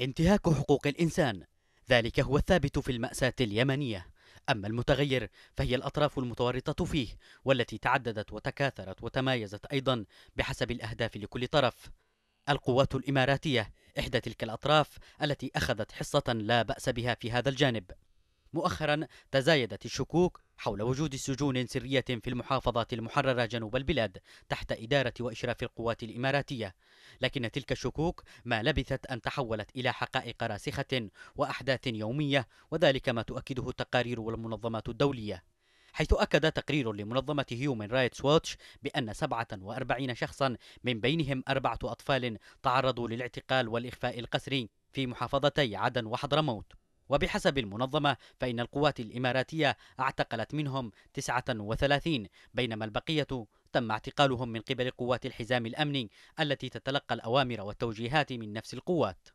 انتهاك حقوق الإنسان ذلك هو الثابت في المأساة اليمنية أما المتغير فهي الأطراف المتورطة فيه والتي تعددت وتكاثرت وتمايزت أيضا بحسب الأهداف لكل طرف القوات الإماراتية إحدى تلك الأطراف التي أخذت حصة لا بأس بها في هذا الجانب مؤخرا تزايدت الشكوك حول وجود سجون سرية في المحافظات المحررة جنوب البلاد تحت إدارة وإشراف القوات الإماراتية لكن تلك الشكوك ما لبثت أن تحولت إلى حقائق راسخة وأحداث يومية وذلك ما تؤكده التقارير والمنظمات الدولية حيث أكد تقرير لمنظمة هيومن رايتس ووتش بأن 47 شخصا من بينهم أربعة أطفال تعرضوا للاعتقال والإخفاء القسري في محافظتي عدن وحضرموت وبحسب المنظمة فإن القوات الإماراتية اعتقلت منهم 39 بينما البقية تم اعتقالهم من قبل قوات الحزام الأمني التي تتلقى الأوامر والتوجيهات من نفس القوات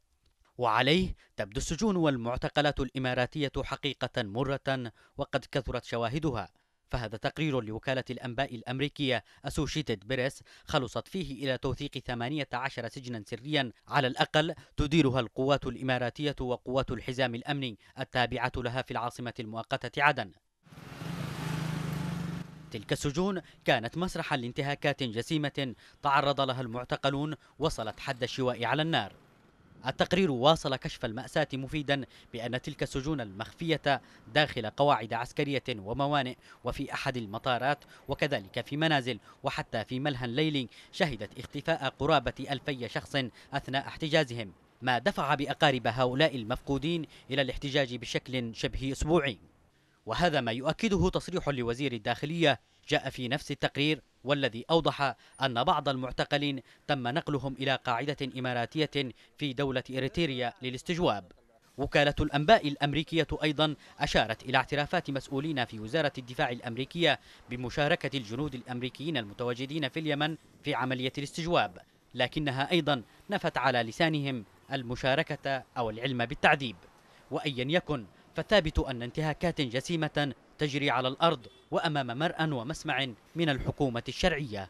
وعليه تبدو السجون والمعتقلات الإماراتية حقيقة مرة وقد كثرت شواهدها فهذا تقرير لوكالة الأنباء الأمريكية أسوشيتد بريس خلصت فيه إلى توثيق 18 سجنا سريا على الأقل تديرها القوات الإماراتية وقوات الحزام الأمني التابعة لها في العاصمة المؤقتة عدن تلك السجون كانت مسرحا لانتهاكات جسيمة تعرض لها المعتقلون وصلت حد الشواء على النار التقرير واصل كشف المأساة مفيدا بأن تلك السجون المخفية داخل قواعد عسكرية وموانئ وفي أحد المطارات وكذلك في منازل وحتى في ملهى ليلي شهدت اختفاء قرابة ألفي شخص أثناء احتجازهم ما دفع بأقارب هؤلاء المفقودين إلى الاحتجاج بشكل شبه أسبوعي وهذا ما يؤكده تصريح لوزير الداخلية جاء في نفس التقرير والذي أوضح أن بعض المعتقلين تم نقلهم إلى قاعدة إماراتية في دولة إريتريا للاستجواب وكالة الأنباء الأمريكية أيضا أشارت إلى اعترافات مسؤولين في وزارة الدفاع الأمريكية بمشاركة الجنود الأمريكيين المتواجدين في اليمن في عملية الاستجواب لكنها أيضا نفت على لسانهم المشاركة أو العلم بالتعذيب وأيا يكن فثابت أن انتهاكات جسيمة تجري على الأرض وأمام مرأى ومسمع من الحكومة الشرعية